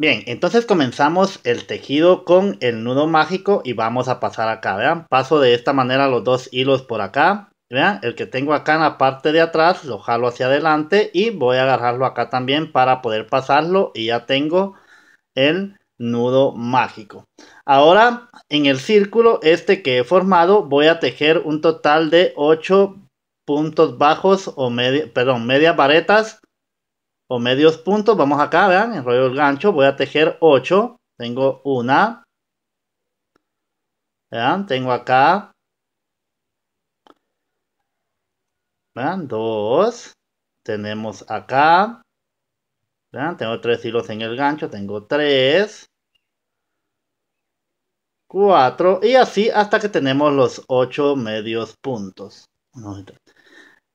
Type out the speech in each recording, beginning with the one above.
Bien, entonces comenzamos el tejido con el nudo mágico y vamos a pasar acá, vean, paso de esta manera los dos hilos por acá, vean, el que tengo acá en la parte de atrás lo jalo hacia adelante y voy a agarrarlo acá también para poder pasarlo y ya tengo el nudo mágico. Ahora, en el círculo este que he formado, voy a tejer un total de 8 puntos bajos o media, perdón, medias varetas o medios puntos. Vamos acá, vean, enrollo el gancho, voy a tejer 8. Tengo una. Vean, tengo acá. Vean, dos. Tenemos acá. Tengo tres hilos en el gancho, tengo tres, cuatro, y así hasta que tenemos los ocho medios puntos.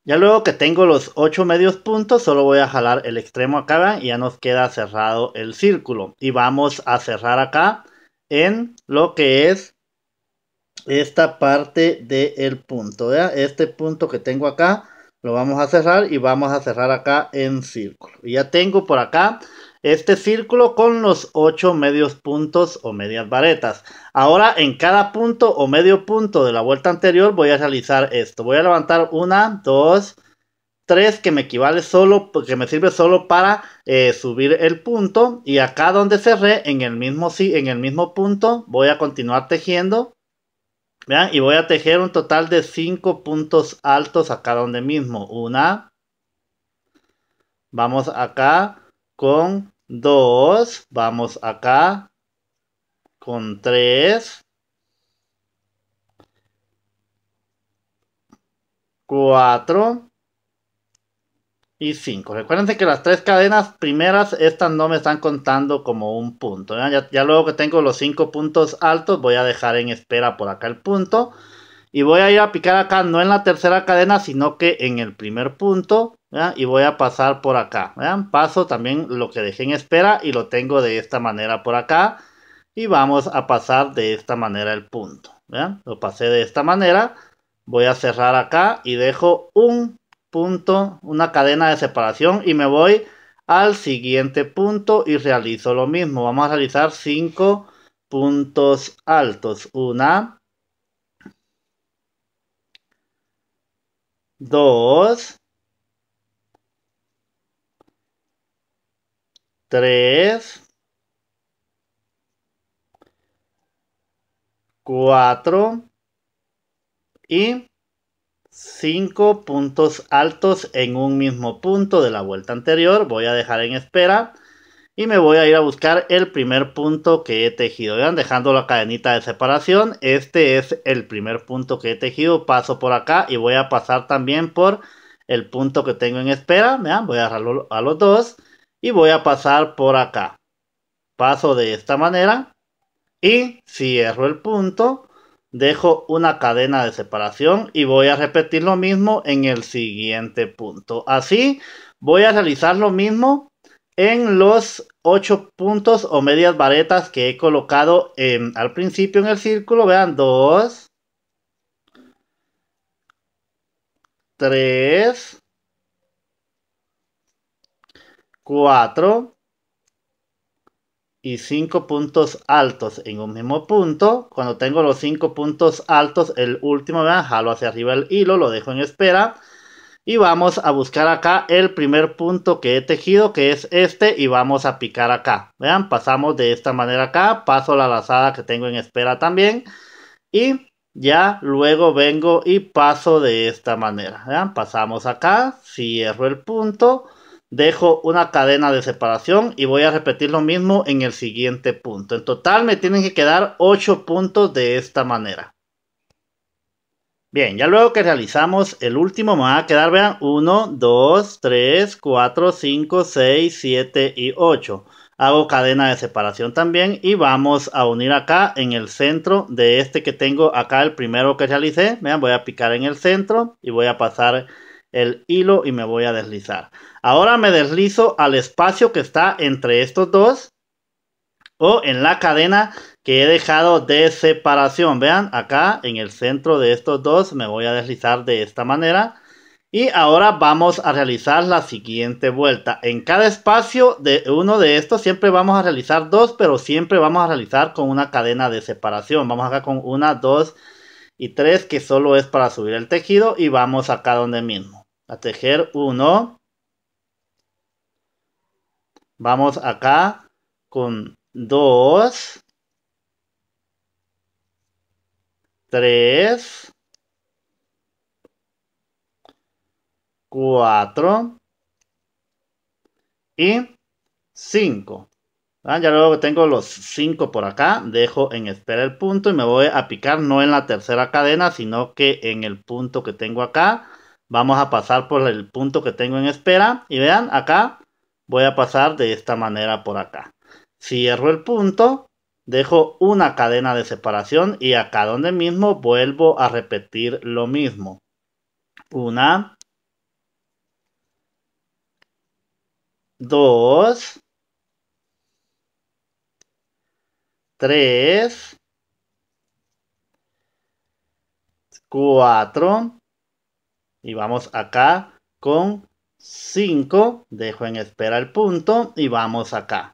Ya luego que tengo los ocho medios puntos, solo voy a jalar el extremo acá y ya nos queda cerrado el círculo. Y vamos a cerrar acá en lo que es esta parte del punto. Este punto que tengo acá lo vamos a cerrar y vamos a cerrar acá en círculo. Y ya tengo por acá este círculo con los ocho medios puntos o medias varetas. Ahora en cada punto o medio punto de la vuelta anterior voy a realizar esto. Voy a levantar una, dos, tres que me equivale solo, porque me sirve solo para eh, subir el punto. Y acá donde cerré, en el, mismo, en el mismo punto, voy a continuar tejiendo ¿Vean? Y voy a tejer un total de 5 puntos altos acá donde mismo. Una. Vamos acá con 2. Vamos acá con 3. 4 y 5. Recuerden que las tres cadenas primeras, estas no me están contando como un punto. Ya, luego que tengo los cinco puntos altos, voy a dejar en espera por acá el punto. Y voy a ir a picar acá, no en la tercera cadena, sino que en el primer punto. Y voy a pasar por acá. Paso también lo que dejé en espera y lo tengo de esta manera por acá. Y vamos a pasar de esta manera el punto. Lo pasé de esta manera. Voy a cerrar acá y dejo un punto, una cadena de separación y me voy al siguiente punto y realizo lo mismo. Vamos a realizar cinco puntos altos. Una, dos, tres, cuatro y 5 puntos altos en un mismo punto de la vuelta anterior. Voy a dejar en espera. Y me voy a ir a buscar el primer punto que he tejido. Vean, dejando la cadenita de separación. Este es el primer punto que he tejido. Paso por acá y voy a pasar también por el punto que tengo en espera. Vean, voy a agarrarlo a los dos. Y voy a pasar por acá. Paso de esta manera. Y cierro el punto dejo una cadena de separación y voy a repetir lo mismo en el siguiente punto. Así voy a realizar lo mismo en los 8 puntos o medias varetas que he colocado em, al principio en el círculo. Vean, dos, tres, cuatro y cinco puntos altos en un mismo punto. Cuando tengo los cinco puntos altos, el último, vean, jalo hacia arriba el hilo, lo dejo en espera. Y vamos a buscar acá el primer punto que he tejido, que es este, y vamos a picar acá. Vean, pasamos de esta manera acá, paso la lazada que tengo en espera también. Y ya luego vengo y paso de esta manera. Vean, pasamos acá, cierro el punto dejo una cadena de separación y voy a repetir lo mismo en el siguiente punto. En total me tienen que quedar 8 puntos de esta manera. Bien, ya luego que realizamos el último me va a quedar, vean, 1, 2, 3, 4, 5, 6, 7 y 8. Hago cadena de separación también y vamos a unir acá en el centro de este que tengo acá, el primero que realicé. Vean, voy a picar en el centro y voy a pasar el hilo y me voy a deslizar. Ahora me deslizo al espacio que está entre estos dos o en la cadena que he dejado de separación. Vean, acá en el centro de estos dos me voy a deslizar de esta manera. Y ahora vamos a realizar la siguiente vuelta. En cada espacio de uno de estos siempre vamos a realizar dos, pero siempre vamos a realizar con una cadena de separación. Vamos acá con una, dos y tres que solo es para subir el tejido y vamos acá donde mismo a tejer uno Vamos acá con dos tres cuatro y cinco ah, Ya luego tengo los cinco por acá, dejo en espera el punto y me voy a picar no en la tercera cadena, sino que en el punto que tengo acá Vamos a pasar por el punto que tengo en espera. Y vean, acá voy a pasar de esta manera por acá. Cierro el punto, dejo una cadena de separación y acá donde mismo vuelvo a repetir lo mismo. Una. Dos. Tres. Cuatro. Y vamos acá con 5. Dejo en espera el punto y vamos acá.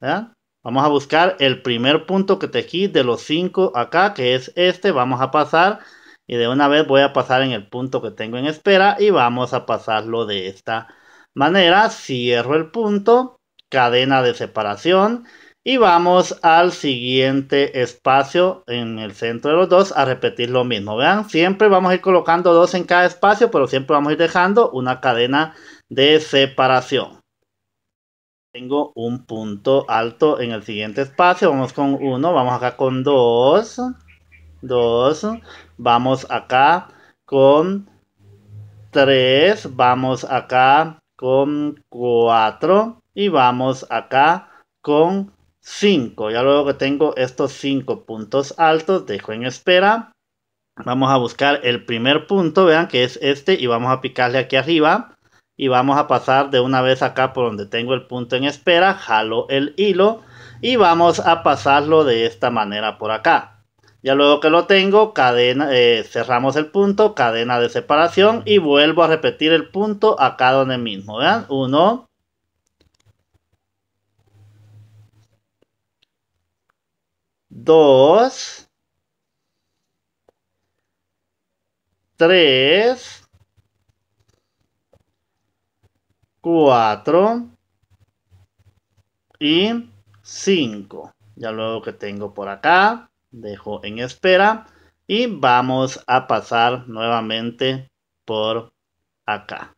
Vamos a buscar el primer punto que tejí de los 5 acá, que es este. Vamos a pasar y de una vez voy a pasar en el punto que tengo en espera y vamos a pasarlo de esta manera. Cierro el punto, cadena de separación y vamos al siguiente espacio en el centro de los dos a repetir lo mismo. Vean, siempre vamos a ir colocando dos en cada espacio, pero siempre vamos a ir dejando una cadena de separación. Tengo un punto alto en el siguiente espacio. Vamos con uno, vamos acá con dos, dos, vamos acá con tres, vamos acá con cuatro y vamos acá con 5. Ya luego que tengo estos 5 puntos altos, dejo en espera. Vamos a buscar el primer punto, vean que es este, y vamos a picarle aquí arriba. Y vamos a pasar de una vez acá por donde tengo el punto en espera, jalo el hilo y vamos a pasarlo de esta manera por acá. Ya luego que lo tengo, cadena, eh, cerramos el punto, cadena de separación y vuelvo a repetir el punto acá donde mismo, vean, 1, dos, tres, cuatro y cinco. Ya luego que tengo por acá, dejo en espera y vamos a pasar nuevamente por acá.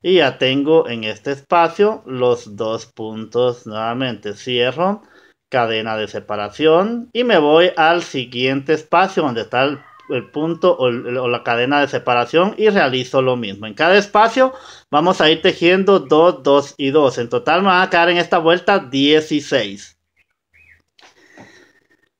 Y ya tengo en este espacio los dos puntos nuevamente. Cierro cadena de separación y me voy al siguiente espacio donde está el, punto o, la cadena de separación y realizo lo mismo. En cada espacio vamos a ir tejiendo 2, 2 y 2. En total me van a quedar en esta vuelta 16.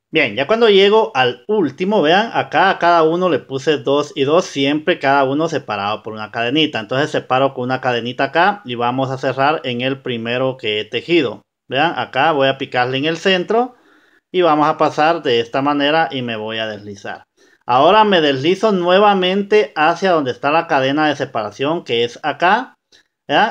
Bien, ya cuando llego al último, vean, acá a cada uno le puse 2 y 2, siempre cada uno separado por una cadenita. Entonces separo con una cadenita acá y vamos a cerrar en el primero que he tejido. Vean, acá voy a picarle en el centro y vamos a pasar de esta manera y me voy a deslizar. Ahora me deslizo nuevamente hacia donde está la cadena de separación que es acá.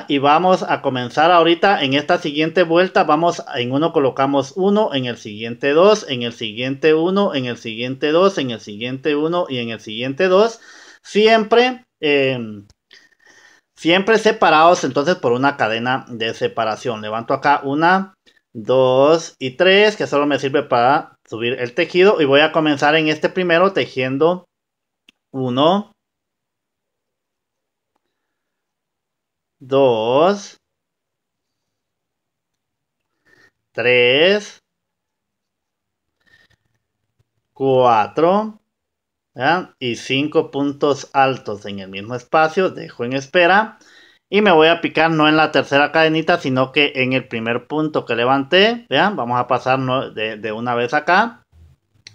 Y vamos a comenzar ahorita en esta siguiente vuelta. Vamos en uno colocamos uno en el siguiente dos en el siguiente uno en el siguiente dos en el siguiente uno y en el siguiente dos Siempre eh, siempre separados entonces por una cadena de separación. Levanto acá una, dos y tres, que solo me sirve para subir el tejido. Y voy a comenzar en este primero tejiendo uno, dos, tres, cuatro, y cinco puntos altos en el mismo espacio, dejo en espera y me voy a picar no en la tercera cadenita sino que en el primer punto que levanté, vean, vamos a pasar de, de una vez acá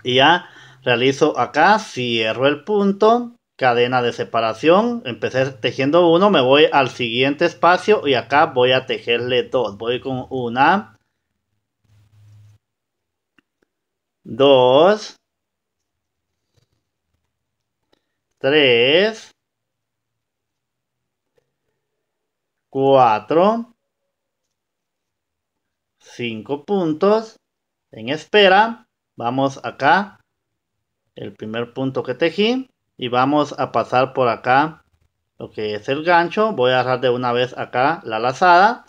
y ya realizo acá, cierro el punto, cadena de separación, empecé tejiendo uno, me voy al siguiente espacio y acá voy a tejerle dos, voy con una, dos, 3, 4, 5 puntos en espera. Vamos acá, el primer punto que tejí y vamos a pasar por acá lo que es el gancho. Voy a agarrar de una vez acá la lazada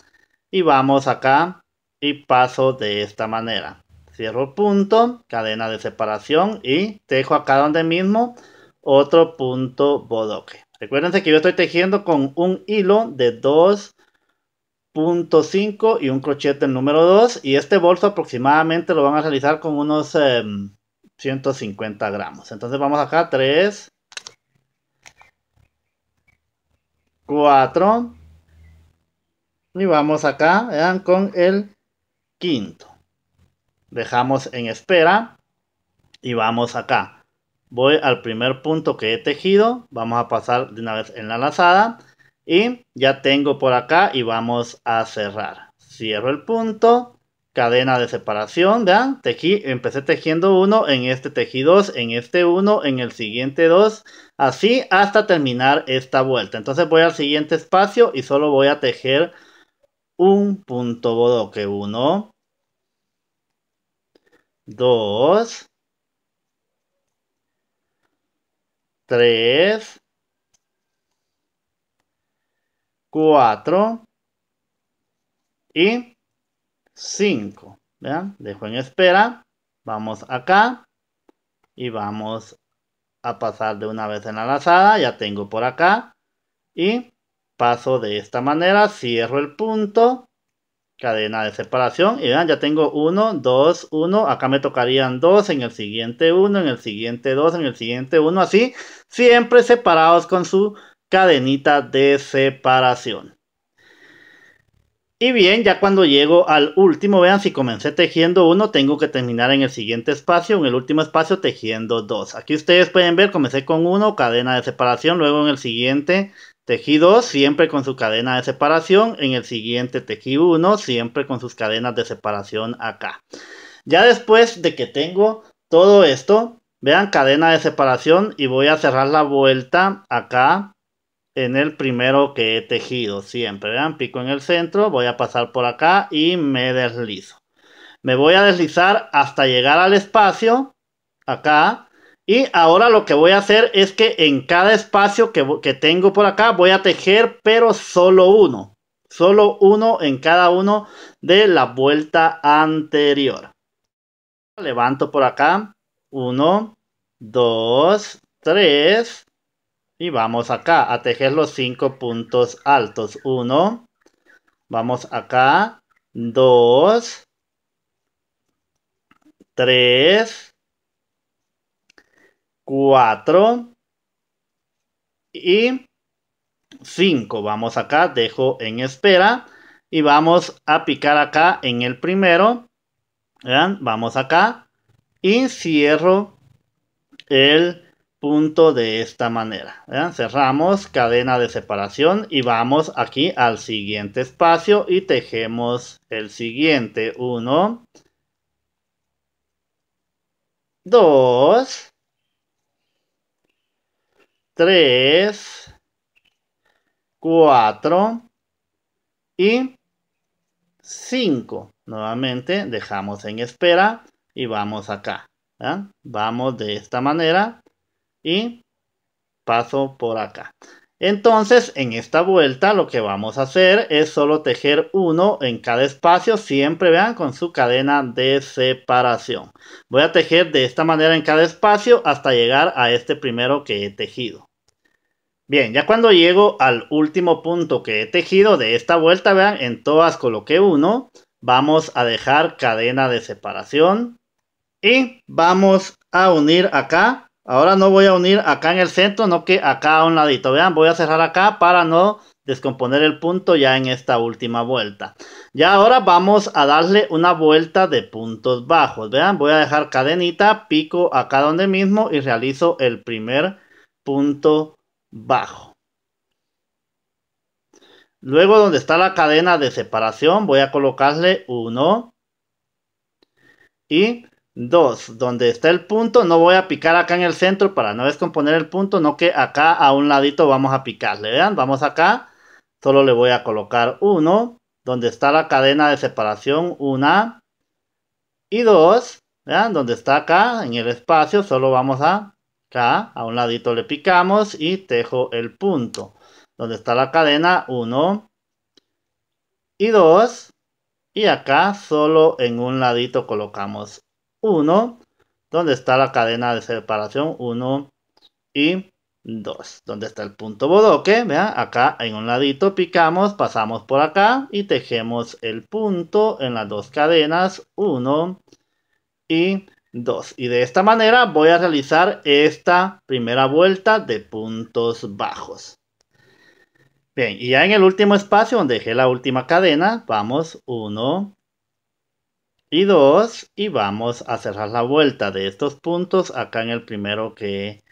y vamos acá y paso de esta manera. Cierro el punto, cadena de separación y tejo acá donde mismo otro punto bodoque. Recuérdense que yo estoy tejiendo con un hilo de 2.5 y un crochet número 2 y este bolso aproximadamente lo van a realizar con unos 150 em, gramos. Entonces vamos acá, 3, 4 y vamos acá, vean, con el quinto. Dejamos en espera y vamos acá voy al primer punto que he tejido, vamos a pasar de una vez en la lazada y ya tengo por acá y vamos a cerrar. Cierro el punto, cadena de separación, tejí, empecé tejiendo uno, en este tejido. en este uno, en el siguiente dos, así hasta terminar esta vuelta. Entonces voy al siguiente espacio y solo voy a tejer un punto bodoque, uno, dos, 3, 4 y 5, Dejo en espera. Vamos acá y vamos a pasar de una vez en la lazada. Ya tengo por acá y paso de esta manera, cierro el punto cadena de separación y vean ya tengo 1 2 1 acá me tocarían 2 en el siguiente 1 en el siguiente 2 en el siguiente 1 así siempre separados con su cadenita de separación y bien, ya cuando llego al último, vean, si comencé tejiendo 1 tengo que terminar en el siguiente espacio, en el último espacio tejiendo 2. Aquí ustedes pueden ver, comencé con 1 cadena de separación, luego en el siguiente Tejido siempre con su cadena de separación. En el siguiente tejido 1 siempre con sus cadenas de separación acá. Ya después de que tengo todo esto, vean cadena de separación y voy a cerrar la vuelta acá en el primero que he tejido siempre. Vean, pico en el centro, voy a pasar por acá y me deslizo. Me voy a deslizar hasta llegar al espacio acá y ahora lo que voy a hacer es que en cada espacio que, tengo por acá voy a tejer, pero solo uno. Solo uno en cada uno de la vuelta anterior. Levanto por acá. Uno, dos, tres. Y vamos acá a tejer los cinco puntos altos. Uno. Vamos acá. Dos. Tres. 4 y 5. Vamos acá, dejo en espera y vamos a picar acá en el primero. ¿Vean? Vamos acá y cierro el punto de esta manera. Cerramos cadena de separación y vamos aquí al siguiente espacio y tejemos el siguiente. 1, 2, 3, 4 y 5. Nuevamente dejamos en espera y vamos acá. Vamos de esta manera y paso por acá. Entonces, en esta vuelta lo que vamos a hacer es solo tejer uno en cada espacio, siempre vean con su cadena de separación. Voy a tejer de esta manera en cada espacio hasta llegar a este primero que he tejido. Bien, ya cuando llego al último punto que he tejido de esta vuelta, vean, en todas coloqué uno, vamos a dejar cadena de separación y vamos a unir acá Ahora no voy a unir acá en el centro, no que acá a un ladito. Vean, voy a cerrar acá para no descomponer el punto ya en esta última vuelta. Ya ahora vamos a darle una vuelta de puntos bajos. Vean, voy a dejar cadenita, pico acá donde mismo y realizo el primer punto bajo. Luego donde está la cadena de separación voy a colocarle uno y Dos, donde está el punto, no voy a picar acá en el centro para no descomponer el punto, no que acá a un ladito vamos a picarle, vean, vamos acá, solo le voy a colocar uno, donde está la cadena de separación, una y dos, vean, donde está acá en el espacio, solo vamos a acá, a un ladito le picamos y tejo el punto, donde está la cadena, uno y dos, y acá solo en un ladito colocamos 1, donde está la cadena de separación 1 y 2, donde está el punto bodoque, vean, acá en un ladito picamos, pasamos por acá y tejemos el punto en las dos cadenas 1 y 2. Y de esta manera voy a realizar esta primera vuelta de puntos bajos. Bien, y ya en el último espacio donde dejé la última cadena, vamos 1, y 2 y vamos a cerrar la vuelta de estos puntos acá en el primero que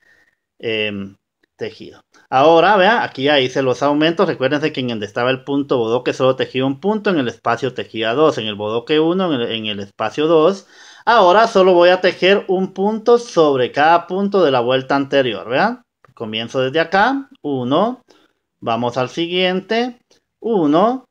em, tejido. Ahora, vea, aquí ya hice los aumentos. Recuérdense que en donde estaba el punto bodoque solo tejía un punto, en el espacio tejía 2, en el bodoque 1, en el, en el espacio 2. Ahora solo voy a tejer un punto sobre cada punto de la vuelta anterior, vea. Comienzo desde acá, 1, vamos al siguiente, 1,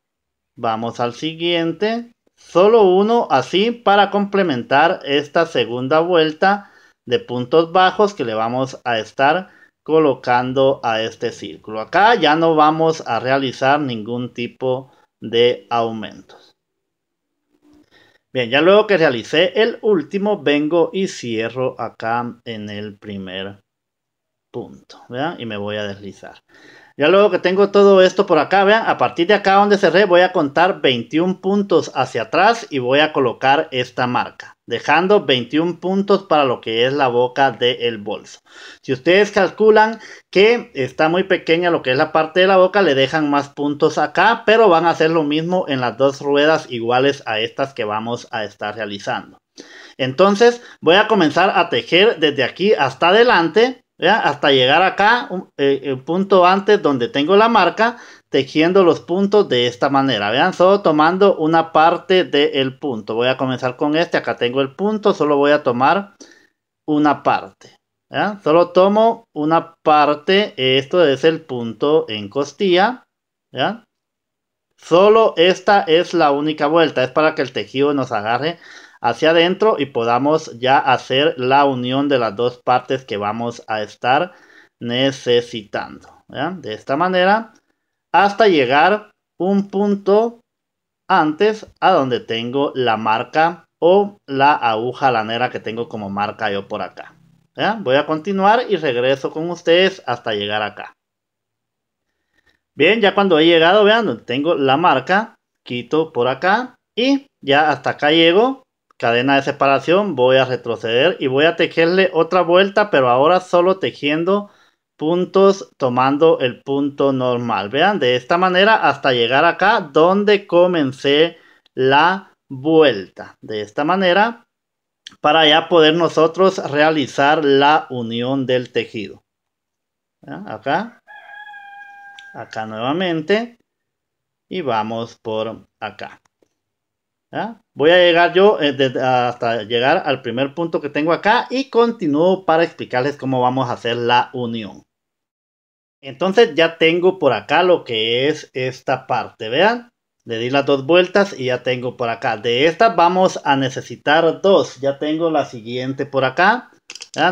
vamos al siguiente, Solo uno así para complementar esta segunda vuelta de puntos bajos que le vamos a estar colocando a este círculo. Acá ya no vamos a realizar ningún tipo de aumentos. Bien, ya luego que realicé el último, vengo y cierro acá en el primer punto. Y me voy a deslizar. Ya luego que tengo todo esto por acá, vean, a partir de acá donde cerré voy a contar 21 puntos hacia atrás y voy a colocar esta marca. Dejando 21 puntos para lo que es la boca del bolso. Si ustedes calculan que está muy pequeña lo que es la parte de la boca, le dejan más puntos acá, pero van a hacer lo mismo en las dos ruedas iguales a estas que vamos a estar realizando. Entonces voy a comenzar a tejer desde aquí hasta adelante hasta llegar acá, el eh, eh, punto antes donde tengo la marca, tejiendo los puntos de esta manera. Vean, solo tomando una parte del punto. Voy a comenzar con este, acá tengo el punto, solo voy a tomar una parte. Solo tomo una parte, esto es el punto en costilla. Solo esta es la única vuelta, es para que el tejido nos agarre hacia adentro y podamos ya hacer la unión de las dos partes que vamos a estar necesitando. De esta manera, hasta llegar un punto antes a donde tengo la marca o la aguja lanera que tengo como marca yo por acá. Voy a continuar y regreso con ustedes hasta llegar acá. Bien, ya cuando he llegado, vean, tengo la marca, quito por acá y ya hasta acá llego cadena de separación, voy a retroceder y voy a tejerle otra vuelta, pero ahora solo tejiendo puntos tomando el punto normal. Vean, de esta manera hasta llegar acá donde comencé la vuelta. De esta manera, para ya poder nosotros realizar la unión del tejido. Acá, acá nuevamente y vamos por acá. Voy a llegar yo eh, hasta llegar al primer punto que tengo acá y continúo para explicarles cómo vamos a hacer la unión. Entonces ya tengo por acá lo que es esta parte, vean. Le di las dos vueltas y ya tengo por acá. De esta vamos a necesitar dos. Ya tengo la siguiente por acá.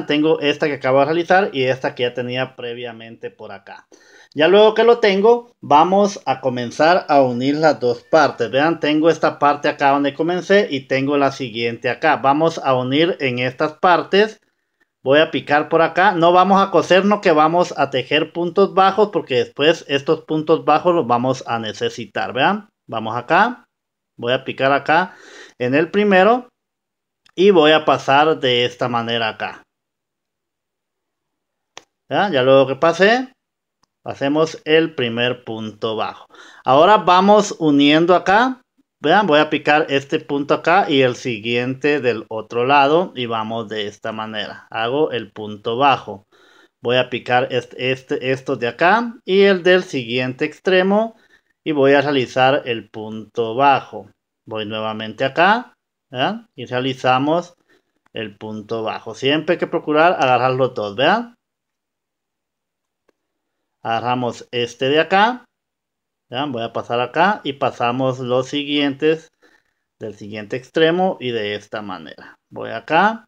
Tengo esta que acabo de realizar y esta que ya tenía previamente por acá. Ya luego que lo tengo, vamos a comenzar a unir las dos partes. Vean, tengo esta parte acá donde comencé y tengo la siguiente acá. Vamos a unir en estas partes. Voy a picar por acá. No vamos a coser no que vamos a tejer puntos bajos porque después estos puntos bajos los vamos a necesitar. Vean, vamos acá. Voy a picar acá en el primero y voy a pasar de esta manera acá. ¿Ya? ya luego que pasé, Hacemos el primer punto bajo. Ahora vamos uniendo acá. Vean, voy a picar este punto acá y el siguiente del otro lado y vamos de esta manera. Hago el punto bajo. Voy a picar este, este estos de acá y el del siguiente extremo y voy a realizar el punto bajo. Voy nuevamente acá ¿vean? y realizamos el punto bajo. Siempre hay que procurar agarrarlo los ¿vean? agarramos este de acá, voy a pasar acá y pasamos los siguientes del siguiente extremo y de esta manera. Voy acá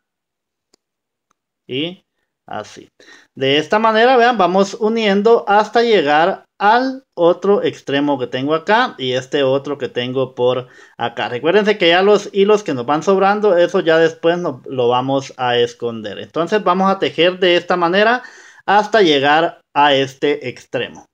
y así. De esta manera, vean, vamos uniendo hasta llegar al otro extremo que tengo acá y este otro que tengo por acá. Recuérdense que ya los hilos que nos van sobrando, eso ya después lo vamos a esconder. Entonces vamos a tejer de esta manera hasta llegar a este extremo.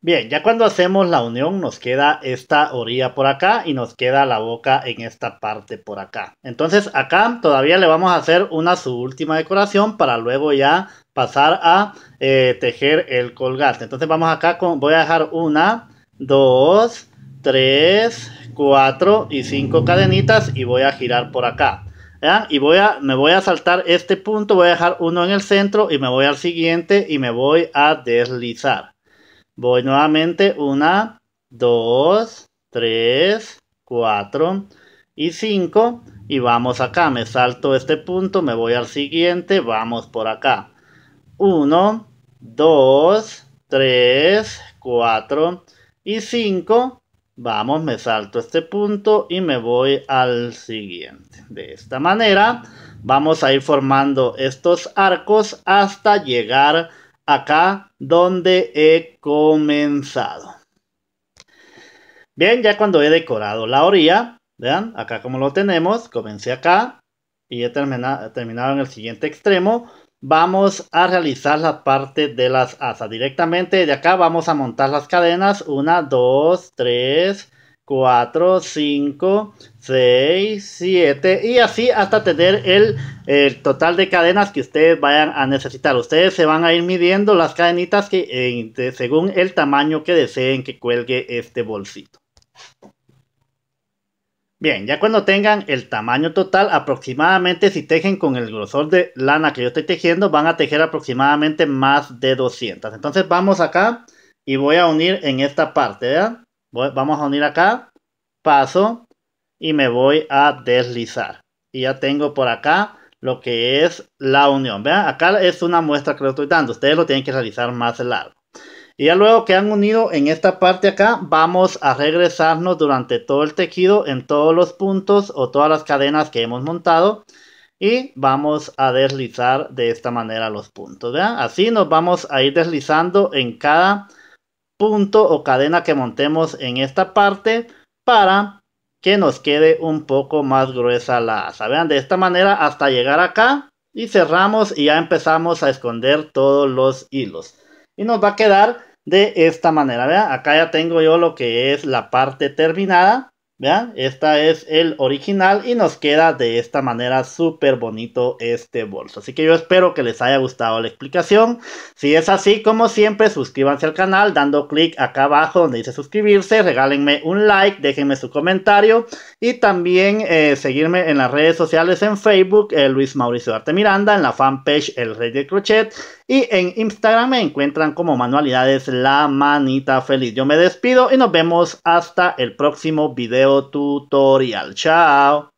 Bien, ya cuando hacemos la unión nos queda esta orilla por acá y nos queda la boca en esta parte por acá. Entonces acá todavía le vamos a hacer una subúltima decoración para luego ya pasar a eh, tejer el colgante. Entonces vamos acá, con, voy a dejar una, dos, tres, cuatro y cinco cadenitas y voy a girar por acá. Y voy a, me voy a saltar este punto, voy a dejar uno en el centro y me voy al siguiente y me voy a deslizar. Voy nuevamente, una, dos, tres, cuatro y cinco. Y vamos acá, me salto este punto, me voy al siguiente, vamos por acá. Uno, dos, tres, cuatro y cinco Vamos, me salto este punto y me voy al siguiente. De esta manera vamos a ir formando estos arcos hasta llegar acá donde he comenzado. Bien, ya cuando he decorado la orilla, vean, acá como lo tenemos, comencé acá y he terminado, he en el siguiente extremo vamos a realizar la parte de las asas. Directamente de acá vamos a montar las cadenas. 1, 2, 3, 4, 5, 6, 7 y así hasta tener el, total de cadenas que ustedes vayan a necesitar. Ustedes se van a ir midiendo las cadenitas que, eh, según el tamaño que deseen que cuelgue este bolsito. Bien, ya cuando tengan el tamaño total, aproximadamente si tejen con el grosor de lana que yo estoy tejiendo, van a tejer aproximadamente más de 200. Entonces vamos acá y voy a unir en esta parte, ¿verdad? vamos a unir acá, paso y me voy a deslizar. Y ya tengo por acá lo que es la unión, Acá es una muestra que lo estoy dando, ustedes lo tienen que realizar más largo. Y ya luego que han unido en esta parte acá, vamos a regresarnos durante todo el tejido en todos los puntos o todas las cadenas que hemos montado. Y vamos a deslizar de esta manera los puntos, ¿vean? Así nos vamos a ir deslizando en cada punto o cadena que montemos en esta parte para que nos quede un poco más gruesa la asa. Vean, de esta manera hasta llegar acá y cerramos y ya empezamos a esconder todos los hilos. Y nos va a quedar de esta manera, acá ya tengo yo lo que es la parte terminada, vean, esta es el original y nos queda de esta manera súper bonito este bolso, así que yo espero que les haya gustado la explicación, si es así, como siempre, suscríbanse al canal dando clic acá abajo donde dice suscribirse, regálenme un like, déjenme su comentario y también eh, seguirme en las redes sociales en Facebook, eh, Luis Mauricio Arte Miranda, en la fanpage El Rey del Crochet y en Instagram me encuentran como manualidades la manita feliz. Yo me despido y nos vemos hasta el próximo video tutorial. Chao.